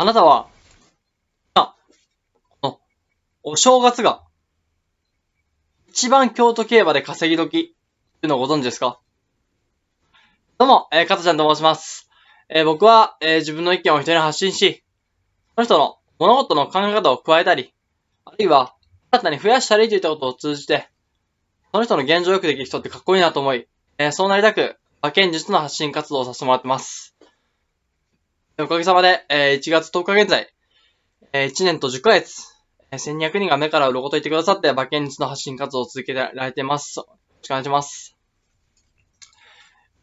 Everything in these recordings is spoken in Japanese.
あなたは、あ、この、お正月が、一番京都競馬で稼ぎ時、っていうのをご存知ですかどうも、えー、かたちゃんと申します。えー、僕は、えー、自分の意見を人に発信し、その人の物事の考え方を加えたり、あるいは、新たに増やしたりといったことを通じて、その人の現状をよくできる人ってかっこいいなと思い、えー、そうなりたく、馬券術の発信活動をさせてもらってます。おかげさまで、え1月10日現在、え1年と10ヶ月、え1200人が目からうろこと言ってくださって、馬券日の発信活動を続けられています。よろしくお願いします。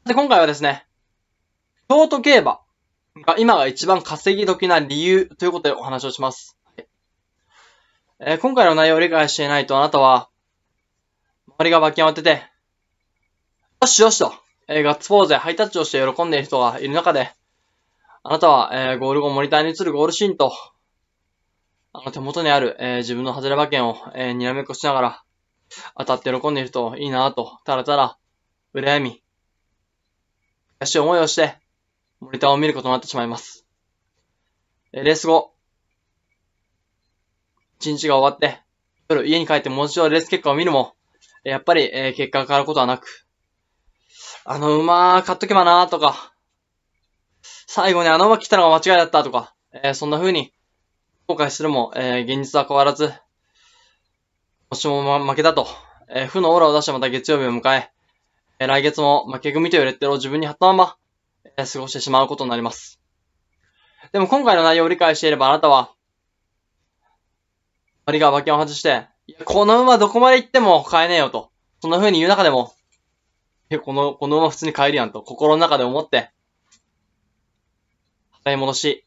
で、今回はですね、京都競馬が今が一番稼ぎ時な理由ということでお話をします。えー、今回の内容を理解していないとあなたは、周りが馬券を当てて、よしよしと、えー、ガッツポーズでハイタッチをして喜んでいる人がいる中で、あなたは、えー、ゴール後モニターに映るゴールシーンと、あの手元にある、えー、自分の外れ馬券を、えー、にらめっこしながら、当たって喜んでいるといいなぁと、たらたら、羨み、悔しい思いをして、モニターを見ることになってしまいます。えー、レース後、一日が終わって、夜家に帰ってもう一度レース結果を見るも、やっぱり、えー、結果が変わることはなく、あの馬買っとけばなとか、最後にあの馬来たのが間違いだったとか、えー、そんな風に後悔するも、えー、現実は変わらず、もしも負けたと、えー、負のオーラを出してまた月曜日を迎え、えー、来月も負け組というレッテルを自分に貼ったまま、えー、過ごしてしまうことになります。でも今回の内容を理解していればあなたは、りが馬券を外して、いや、この馬どこまで行っても買えねえよと。そんな風に言う中でも、え、この、この馬普通に買えるやんと、心の中で思って、払い戻し、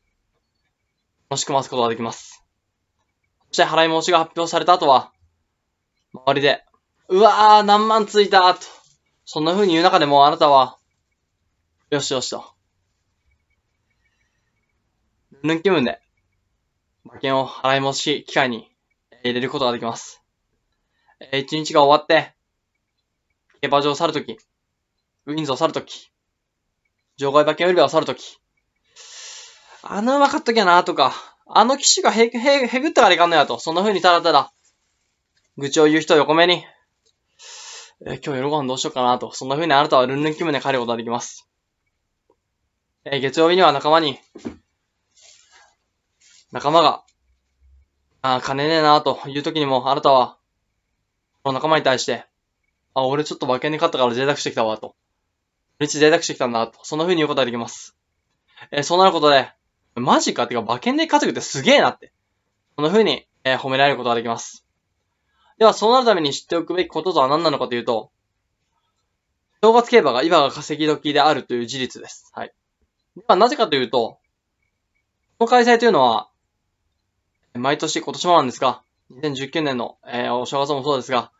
楽しくますことができます。そして払い戻しが発表された後は、周りで、うわー、何万ついたと。そんな風に言う中でもあなたは、よしよしと。ぬん気分で、馬券を払い戻し機械に入れることができます。え一日が終わって、競馬場を去るとき、ウィンズを去るとき、場外馬券売り場を去るとき、あの馬かっときゃなとか、あの機種がへ、へ、へぐってからいかんのやと、そんな風にただただ、愚痴を言う人を横目に、えー、今日夜ご飯どうしようかなと、そんな風にあなたはルンルン気分で帰ることができます。えー、月曜日には仲間に、仲間が、ああ、金ねえなという時にも、あなたは、この仲間に対して、あ、俺ちょっと馬券に勝ったから贅沢してきたわ、と。っちゃ贅沢してきたんだ、と。そんな風に言うことができます。えー、そうなることで、マジかってか、馬券で稼ぐってすげえなって。この風に、えー、褒められることができます。では、そうなるために知っておくべきこととは何なのかというと、正月競馬が今が稼ぎ時であるという事実です。はい。では、なぜかというと、この開催というのは、毎年今年もなんですが、2019年の、えー、お正月もそうですが、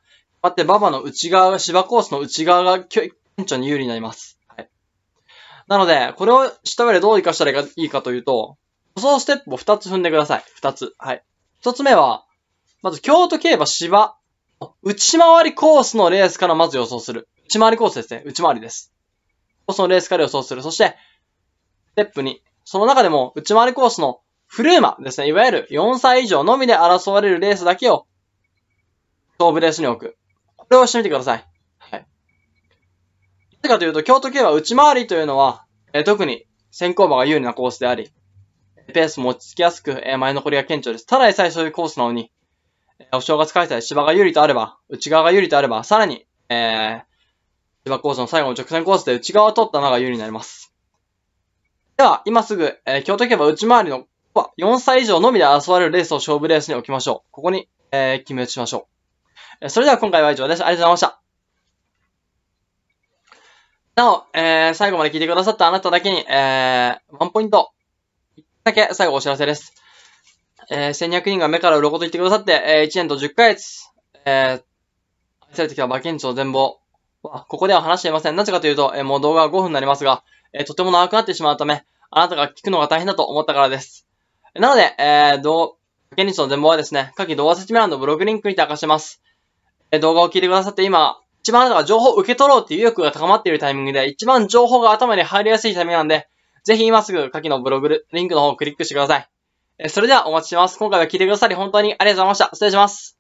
待って、馬場の内側、芝コースの内側が顕著に有利になります。なので、これをした上でどう活かしたらいいかというと、舗装ステップを2つ踏んでください。2つ。はい。1つ目は、まず京都競馬芝、内回りコースのレースからまず予想する。内回りコースですね。内回りです。コースのレースから予想する。そして、ステップ2。その中でも、内回りコースのフルーマですね。いわゆる4歳以上のみで争われるレースだけを、勝負レースに置く。これをしてみてください。ぜかというと、京都競馬内回りというのは、えー、特に先行馬が有利なコースであり、ペースも落ち着きやすく、えー、前残りが顕著です。ただでさえそういうコースなのに、えー、お正月開催、芝が有利とあれば、内側が有利とあれば、さらに、えー、芝コースの最後の直線コースで内側を取った馬が有利になります。では、今すぐ、えー、京都競馬内回りの4歳以上のみで争われるレースを勝負レースに置きましょう。ここに、えー、決め打ちしましょう。それでは今回は以上です。ありがとうございました。なお、えー、最後まで聞いてくださったあなただけに、えー、ワンポイント。だけ最後お知らせです。えー、1200人が目から鱗と言ってくださって、えー、1年と10ヶ月、えー、愛されてきた馬券地の全貌は、ここでは話していません。なぜかというと、えー、もう動画は5分になりますが、えー、とても長くなってしまうため、あなたが聞くのが大変だと思ったからです。なので、えー、動、馬券地の全貌はですね、下記動画説明欄のブログリンクにて明かしてます。えー、動画を聞いてくださって今、一番あなたが情報を受け取ろうっていう意欲が高まっているタイミングで、一番情報が頭に入りやすいタイミングなんで、ぜひ今すぐ下記のブログ、リンクの方をクリックしてください。それではお待ちしてます。今回は聞いてくださり本当にありがとうございました。失礼します。